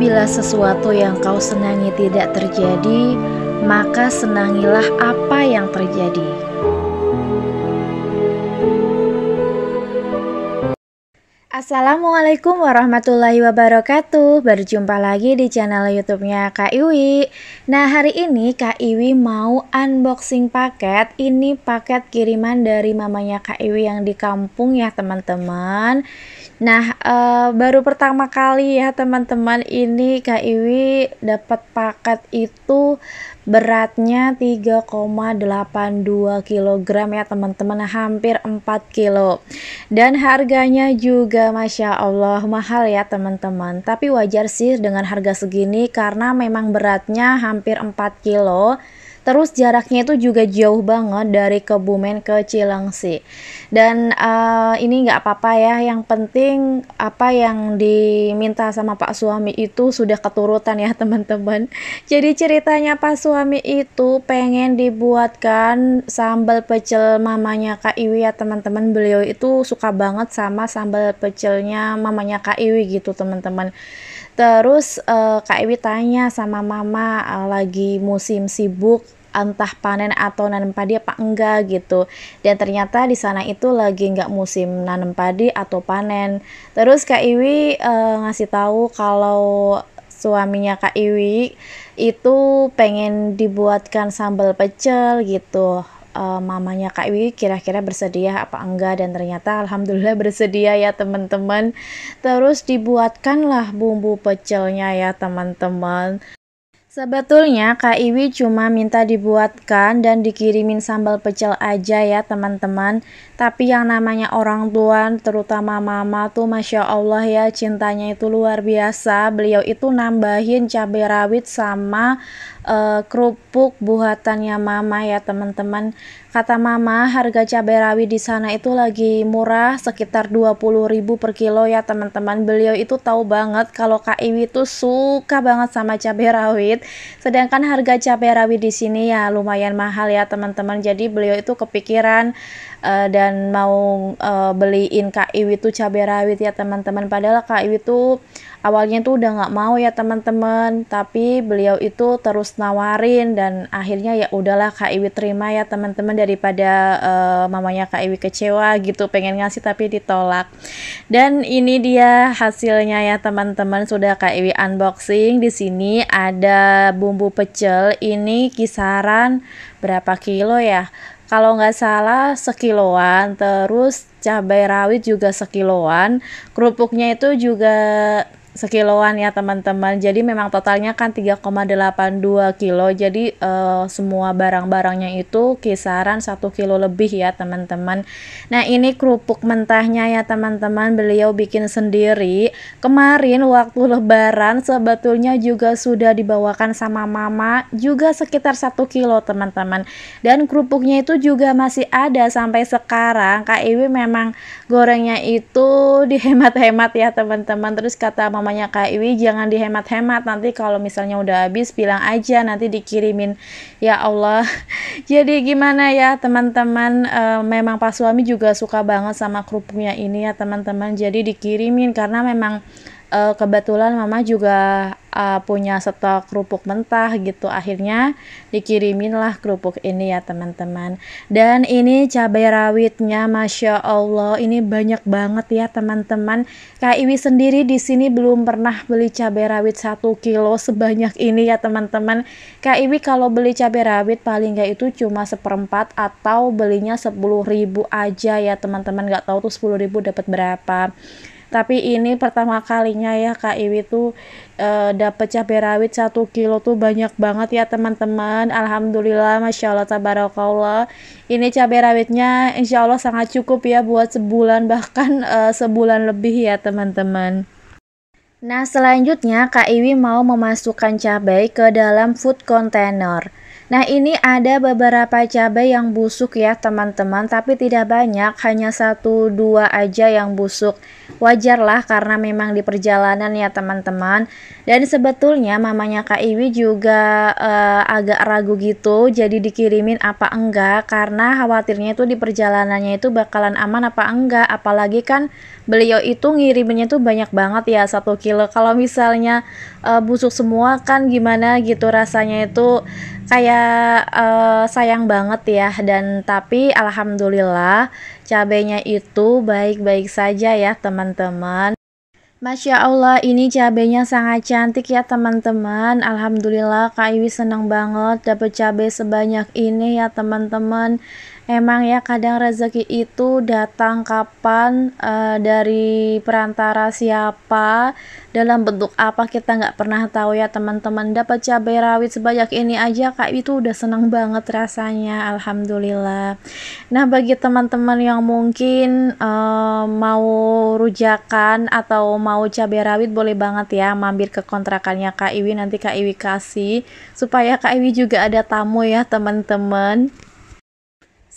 Apabila sesuatu yang kau senangi tidak terjadi, maka senangilah apa yang terjadi. Assalamualaikum warahmatullahi wabarakatuh Berjumpa lagi di channel youtube-nya Kak Iwi Nah hari ini Kak Iwi mau unboxing paket Ini paket kiriman dari mamanya Kak Iwi yang di kampung ya teman-teman Nah, e, baru pertama kali ya teman-teman ini Kak Iwi dapat paket itu beratnya 3,82 kg ya teman-teman, nah, hampir 4 kg Dan harganya juga Masya Allah mahal ya teman-teman, tapi wajar sih dengan harga segini karena memang beratnya hampir 4 kg Terus jaraknya itu juga jauh banget dari Kebumen ke Cilengsi. Dan uh, ini nggak apa-apa ya, yang penting apa yang diminta sama Pak Suami itu sudah keturutan ya teman-teman. Jadi ceritanya Pak Suami itu pengen dibuatkan sambal pecel mamanya Kak Iwi ya teman-teman. Beliau itu suka banget sama sambal pecelnya mamanya Kak Iwi gitu teman-teman. Terus uh, Kak Iwi tanya sama mama uh, lagi musim sibuk entah panen atau nanam padi apa enggak gitu dan ternyata di sana itu lagi nggak musim nanam padi atau panen terus kak Iwi uh, ngasih tahu kalau suaminya kak Iwi itu pengen dibuatkan sambal pecel gitu uh, mamanya Kak Iwi kira-kira bersedia apa enggak dan ternyata alhamdulillah bersedia ya teman-teman. Terus dibuatkanlah bumbu pecelnya ya teman-teman. Sebetulnya Kak Iwi cuma minta dibuatkan dan dikirimin sambal pecel aja ya teman-teman. Tapi yang namanya orang tua, terutama mama tuh Masya Allah ya cintanya itu luar biasa. Beliau itu nambahin cabai rawit sama uh, kerupuk buatannya mama ya teman-teman. Kata mama, harga cabai rawit di sana itu lagi murah, sekitar 20.000 per kilo ya teman-teman. Beliau itu tahu banget kalau Kak Iwi itu suka banget sama cabai rawit. Sedangkan harga cabai rawit di sini ya lumayan mahal ya teman-teman. Jadi beliau itu kepikiran uh, dan mau uh, beliin Kak Iwi itu cabai rawit ya teman-teman. Padahal Kak Iwi itu awalnya tuh udah nggak mau ya teman-teman tapi beliau itu terus nawarin dan akhirnya ya udahlah Kak Iwi terima ya teman-teman daripada uh, mamanya Kak Iwi kecewa gitu pengen ngasih tapi ditolak dan ini dia hasilnya ya teman-teman sudah Kak Iwi unboxing di sini ada bumbu pecel ini kisaran berapa kilo ya kalau nggak salah sekiloan terus cabai rawit juga sekiloan kerupuknya itu juga sekiloan ya teman-teman. Jadi memang totalnya kan 3,82 kilo. Jadi uh, semua barang-barangnya itu kisaran 1 kilo lebih ya teman-teman. Nah ini kerupuk mentahnya ya teman-teman. Beliau bikin sendiri. Kemarin waktu lebaran sebetulnya juga sudah dibawakan sama mama. Juga sekitar 1 kilo teman-teman. Dan kerupuknya itu juga masih ada sampai sekarang. Kak Iwi memang gorengnya itu dihemat-hemat ya teman-teman. Terus kata mama namanya Kak Iwi jangan dihemat-hemat nanti kalau misalnya udah habis bilang aja nanti dikirimin ya Allah jadi gimana ya teman-teman e, memang Pak Suami juga suka banget sama kerupuknya ini ya teman-teman jadi dikirimin karena memang uh, kebetulan mama juga uh, punya stok kerupuk mentah gitu akhirnya dikirimin lah kerupuk ini ya teman-teman dan ini cabai rawitnya masya allah ini banyak banget ya teman-teman kak Iwi sendiri di sini belum pernah beli cabai rawit satu kilo sebanyak ini ya teman-teman kak Iwi kalau beli cabai rawit paling nggak itu cuma seperempat atau belinya sepuluh ribu aja ya teman-teman nggak tahu tuh sepuluh ribu dapat berapa tapi ini pertama kalinya ya Kak Iwi tuh e, eh, dapat cabai rawit 1 kilo tuh banyak banget ya teman-teman Alhamdulillah Masya Allah Tabarakallah ini cabai rawitnya Insya Allah sangat cukup ya buat sebulan bahkan e, sebulan lebih ya teman-teman Nah selanjutnya Kak Iwi mau memasukkan cabai ke dalam food container Nah ini ada beberapa cabai yang busuk ya teman-teman tapi tidak banyak hanya satu dua aja yang busuk wajarlah karena memang di perjalanan ya teman-teman dan sebetulnya mamanya Kak Iwi juga uh, agak ragu gitu jadi dikirimin apa enggak karena khawatirnya itu di perjalanannya itu bakalan aman apa enggak apalagi kan beliau itu ngirimnya tuh banyak banget ya satu kilo kalau misalnya uh, busuk semua kan gimana gitu rasanya itu kayak uh, sayang banget ya dan tapi alhamdulillah Cabenya itu baik-baik saja ya teman-teman. Masya Allah, ini cabenya sangat cantik ya teman-teman. Alhamdulillah Kak Iwi senang banget dapat cabai sebanyak ini ya teman-teman. Emang ya kadang rezeki itu datang kapan uh, dari perantara siapa dalam bentuk apa kita nggak pernah tahu ya teman-teman dapat cabai rawit sebanyak ini aja kak itu udah seneng banget rasanya alhamdulillah nah bagi teman-teman yang mungkin uh, mau rujakan atau mau cabai rawit boleh banget ya mampir ke kontrakannya kak Iwi nanti kak Iwi kasih supaya kak Iwi juga ada tamu ya teman-teman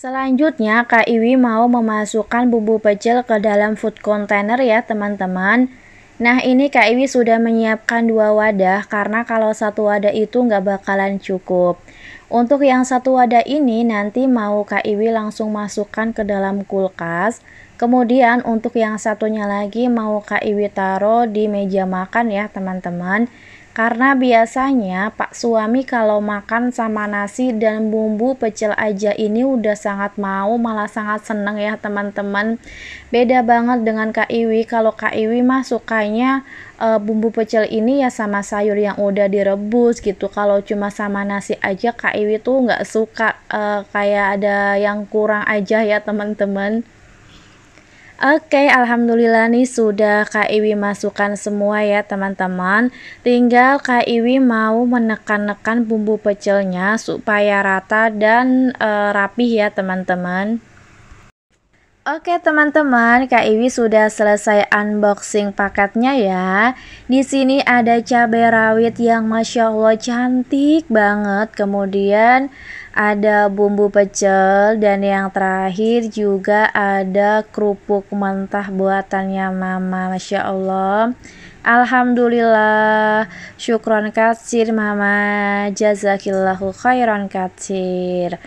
Selanjutnya Kak Iwi mau memasukkan bumbu pecel ke dalam food container ya teman-teman. Nah ini Kak Iwi sudah menyiapkan dua wadah karena kalau satu wadah itu nggak bakalan cukup. Untuk yang satu wadah ini nanti mau Kak Iwi langsung masukkan ke dalam kulkas. Kemudian untuk yang satunya lagi mau Kak Iwi taruh di meja makan ya teman-teman. Karena biasanya pak suami kalau makan sama nasi dan bumbu pecel aja ini udah sangat mau malah sangat seneng ya teman-teman. Beda banget dengan Kak Iwi. Kalau Kak Iwi mah sukanya e, bumbu pecel ini ya sama sayur yang udah direbus gitu. Kalau cuma sama nasi aja Kak Iwi tuh nggak suka e, kayak ada yang kurang aja ya teman-teman. Oke, alhamdulillah nih sudah Kak Iwi masukkan semua ya teman-teman. Tinggal Kak Iwi mau menekan-nekan bumbu pecelnya supaya rata dan e, rapih ya teman-teman. Oke teman-teman, Kak Iwi sudah selesai unboxing paketnya ya. Di sini ada cabai rawit yang masya Allah cantik banget. Kemudian ada bumbu pecel dan yang terakhir juga ada kerupuk mentah buatannya mama Masya Allah Alhamdulillah syukron katsir mama jazakillahu khairan katsir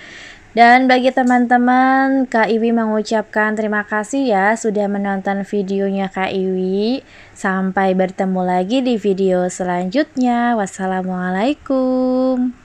dan bagi teman-teman, Kak Iwi mengucapkan terima kasih ya sudah menonton videonya Kak Iwi. Sampai bertemu lagi di video selanjutnya. Wassalamualaikum.